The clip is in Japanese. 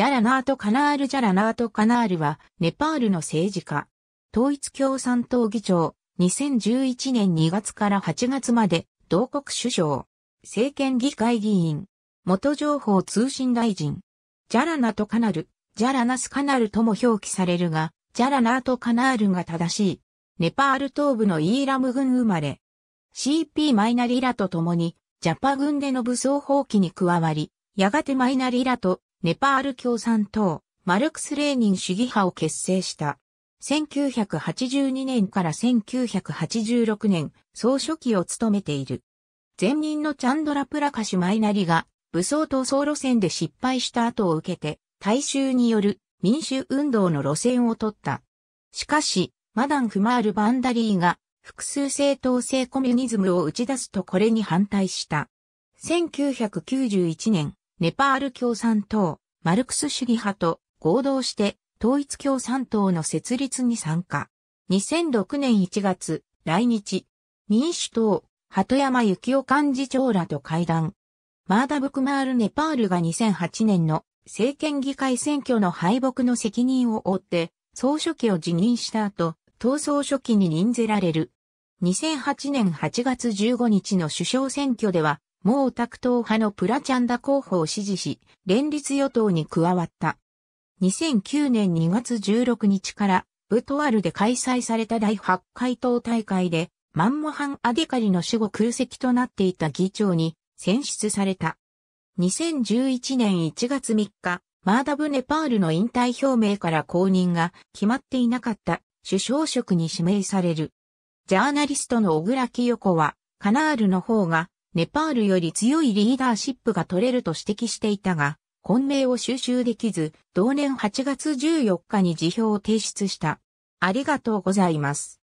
ジャラナート・カナール・ジャラナート・カナールは、ネパールの政治家。統一共産党議長、2011年2月から8月まで、同国首相。政権議会議員。元情報通信大臣。ジャラナとカナル、ジャラナスカナルとも表記されるが、ジャラナート・カナールが正しい。ネパール東部のイーラム軍生まれ。CP マイナリラと共に、ジャパ軍での武装放棄に加わり、やがてマイナリラとネパール共産党、マルクス・レーニン主義派を結成した。1982年から1986年、総書記を務めている。前任のチャンドラ・プラカシュ・マイナリが、武装闘争路線で失敗した後を受けて、大衆による民主運動の路線を取った。しかし、マダン・フマール・バンダリーが、複数政党制コミュニズムを打ち出すとこれに反対した。1991年、ネパール共産党、マルクス主義派と合同して統一共産党の設立に参加。2006年1月、来日、民主党、鳩山幸夫幹事長らと会談。マーダブクマール・ネパールが2008年の政権議会選挙の敗北の責任を負って総書記を辞任した後、党総書記に任ぜられる。2008年8月15日の首相選挙では毛沢東派のプラチャンダ候補を支持し、連立与党に加わった。2009年2月16日から、ブトワルで開催された第8回党大会で、マンモハン・アデカリの死後空席となっていた議長に選出された。2011年1月3日、マーダブ・ネパールの引退表明から公認が決まっていなかった首相職に指名される。ジャーナリストの小倉清子は、カナールの方がネパールより強いリーダーシップが取れると指摘していたが、混迷を収集できず、同年8月14日に辞表を提出した。ありがとうございます。